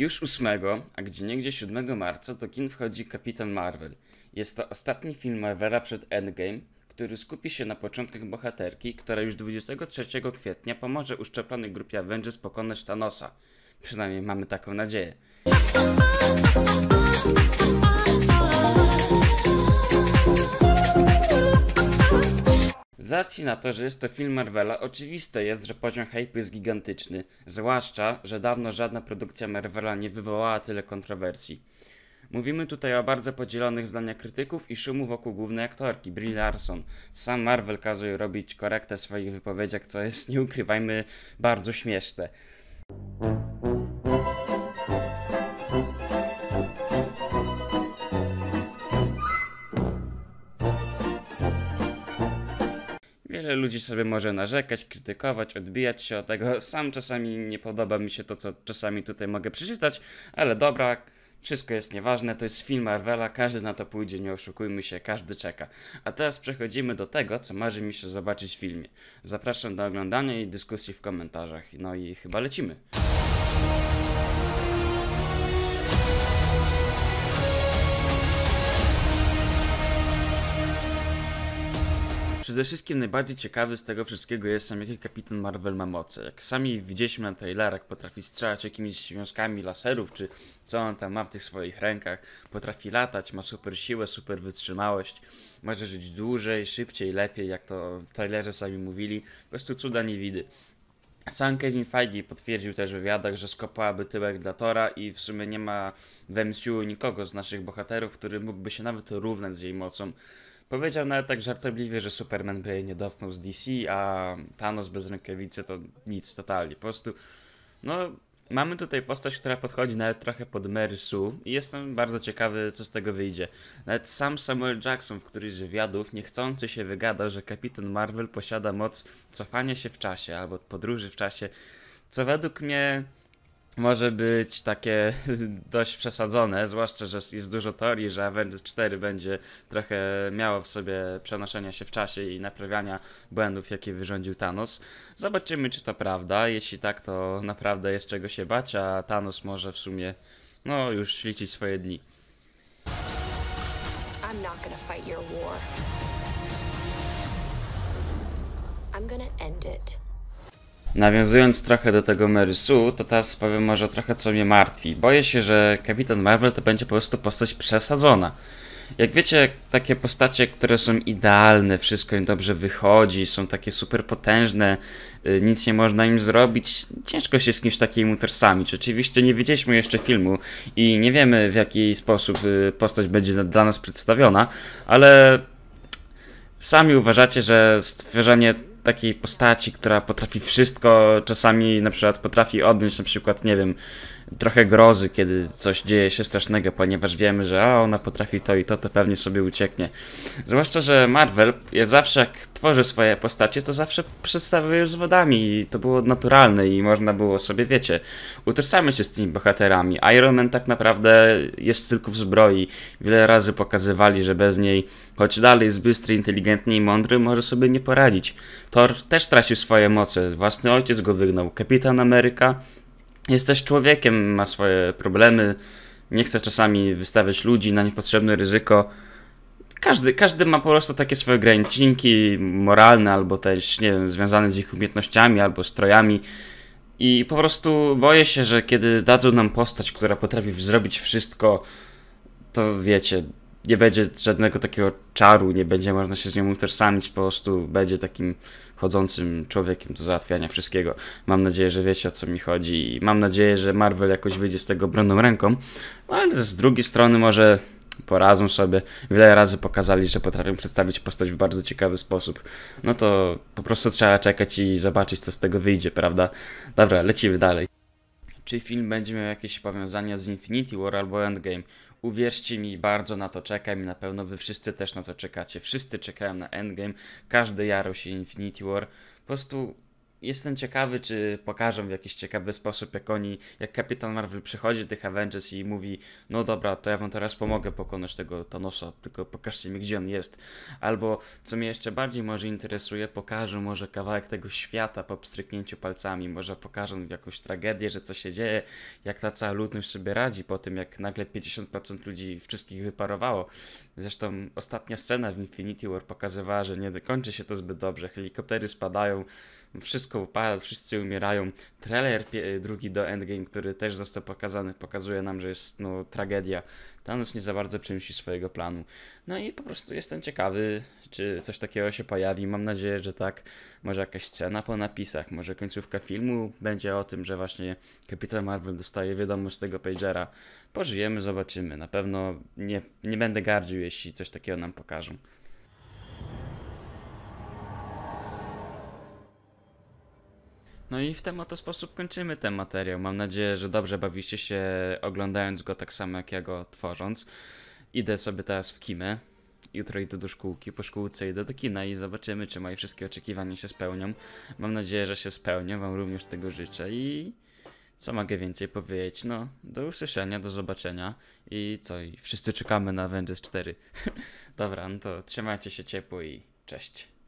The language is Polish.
Już 8, a gdzie niegdzie 7 marca do kin wchodzi Kapitan Marvel. Jest to ostatni film Marvela przed Endgame, który skupi się na początkach bohaterki, która już 23 kwietnia pomoże uszczepionej grupie Avengers pokonać Thanosa. Przynajmniej mamy taką nadzieję. racji na to, że jest to film Marvela, oczywiste jest, że poziom hype jest gigantyczny. Zwłaszcza, że dawno żadna produkcja Marvela nie wywołała tyle kontrowersji. Mówimy tutaj o bardzo podzielonych zdaniach krytyków i szumu wokół głównej aktorki, Brie Larson. Sam Marvel kazuje robić korektę w swoich wypowiedziach, co jest, nie ukrywajmy, bardzo śmieszne. Wiele ludzi sobie może narzekać, krytykować, odbijać się od tego. Sam czasami nie podoba mi się to, co czasami tutaj mogę przeczytać, ale dobra, wszystko jest nieważne, to jest film Marvela, każdy na to pójdzie, nie oszukujmy się, każdy czeka. A teraz przechodzimy do tego, co marzy mi się zobaczyć w filmie. Zapraszam do oglądania i dyskusji w komentarzach. No i chyba lecimy. przede wszystkim najbardziej ciekawy z tego wszystkiego jest sam, jaki Kapitan Marvel ma moce. Jak sami widzieliśmy na trailerach, potrafi strzelać jakimiś związkami laserów, czy co on tam ma w tych swoich rękach. Potrafi latać, ma super siłę, super wytrzymałość. Może żyć dłużej, szybciej, lepiej, jak to w trailerze sami mówili. Po prostu cuda nie widy. Sam Kevin Feige potwierdził też w wywiadach, że skopałaby tyłek dla Tora i w sumie nie ma w MCU nikogo z naszych bohaterów, który mógłby się nawet równać z jej mocą. Powiedział nawet tak żartobliwie, że Superman by jej nie dotknął z DC, a Thanos bez rękawicy to nic totalnie. Po prostu, no, mamy tutaj postać, która podchodzi nawet trochę pod Mersu i jestem bardzo ciekawy, co z tego wyjdzie. Nawet sam Samuel Jackson w którymś z wywiadów niechcący się wygadał, że Kapitan Marvel posiada moc cofania się w czasie albo podróży w czasie, co według mnie może być takie dość przesadzone, zwłaszcza, że jest dużo teorii, że Avengers 4 będzie trochę miało w sobie przenoszenia się w czasie i naprawiania błędów, jakie wyrządził Thanos. Zobaczymy, czy to prawda. Jeśli tak, to naprawdę jest czego się bać, a Thanos może w sumie, no, już liczyć swoje dni. I'm not gonna fight your war. I'm gonna end it. Nawiązując trochę do tego Mary Sue, to teraz powiem może trochę co mnie martwi. Boję się, że Kapitan Marvel to będzie po prostu postać przesadzona. Jak wiecie, takie postacie, które są idealne, wszystko im dobrze wychodzi, są takie super potężne, y, nic nie można im zrobić, ciężko się z kimś takim utożsamić. Oczywiście nie widzieliśmy jeszcze filmu i nie wiemy w jaki sposób y, postać będzie dla nas przedstawiona, ale sami uważacie, że stworzenie takiej postaci, która potrafi wszystko, czasami na przykład potrafi odnieść na przykład, nie wiem, trochę grozy, kiedy coś dzieje się strasznego, ponieważ wiemy, że a ona potrafi to i to, to pewnie sobie ucieknie. Zwłaszcza, że Marvel ja zawsze jak tworzy swoje postacie, to zawsze przedstawia je z wodami i to było naturalne i można było sobie, wiecie, utożsamiać się z tymi bohaterami. Iron Man tak naprawdę jest tylko w zbroi. Wiele razy pokazywali, że bez niej, choć dalej jest bystry, inteligentny i mądry, może sobie nie poradzić. Thor też tracił swoje moce, własny ojciec go wygnał, Kapitan Ameryka jest też człowiekiem, ma swoje problemy, nie chce czasami wystawiać ludzi na niepotrzebne ryzyko. Każdy, każdy ma po prostu takie swoje graniczniki moralne, albo też, nie wiem, związane z ich umiejętnościami, albo strojami. I po prostu boję się, że kiedy dadzą nam postać, która potrafi zrobić wszystko, to wiecie, nie będzie żadnego takiego czaru, nie będzie można się z nią utożsamić, po prostu będzie takim chodzącym człowiekiem do załatwiania wszystkiego. Mam nadzieję, że wiecie o co mi chodzi i mam nadzieję, że Marvel jakoś wyjdzie z tego bronną ręką, no, ale z drugiej strony może poradzą sobie. Wiele razy pokazali, że potrafią przedstawić postać w bardzo ciekawy sposób. No to po prostu trzeba czekać i zobaczyć, co z tego wyjdzie, prawda? Dobra, lecimy dalej. Czy film będzie miał jakieś powiązania z Infinity War albo Endgame? Uwierzcie mi, bardzo na to czekam i na pewno wy wszyscy też na to czekacie. Wszyscy czekają na Endgame, każdy jarał się Infinity War. Po prostu jestem ciekawy, czy pokażą w jakiś ciekawy sposób, jak oni, jak Kapitan Marvel przychodzi do tych Avengers i mówi, no dobra, to ja wam teraz pomogę pokonać tego Thanosa, tylko pokażcie mi, gdzie on jest. Albo, co mnie jeszcze bardziej może interesuje, pokażą może kawałek tego świata po pstryknięciu palcami, może pokażą jakąś tragedię, że co się dzieje, jak ta cała ludność sobie radzi po tym, jak nagle 50% ludzi wszystkich wyparowało. Zresztą ostatnia scena w Infinity War pokazywała, że nie kończy się to zbyt dobrze, helikoptery spadają, wszystko upada, wszyscy umierają. Trailer drugi do Endgame, który też został pokazany, pokazuje nam, że jest no, tragedia. Thanos nie za bardzo przemyśli swojego planu. No i po prostu jestem ciekawy, czy coś takiego się pojawi. Mam nadzieję, że tak. Może jakaś scena po napisach, może końcówka filmu będzie o tym, że właśnie Kapitan Marvel dostaje wiadomość z tego pagera. Pożyjemy, zobaczymy. Na pewno nie, nie będę gardził, jeśli coś takiego nam pokażą. No i w ten oto sposób kończymy ten materiał. Mam nadzieję, że dobrze bawiście się oglądając go tak samo jak ja go tworząc. Idę sobie teraz w kimę. Jutro idę do szkółki, po szkółce idę do kina i zobaczymy, czy moje wszystkie oczekiwania się spełnią. Mam nadzieję, że się spełnią, wam również tego życzę i co mogę więcej powiedzieć? No, do usłyszenia, do zobaczenia i co, i wszyscy czekamy na Avengers 4. Dobra, no to trzymajcie się ciepło i cześć.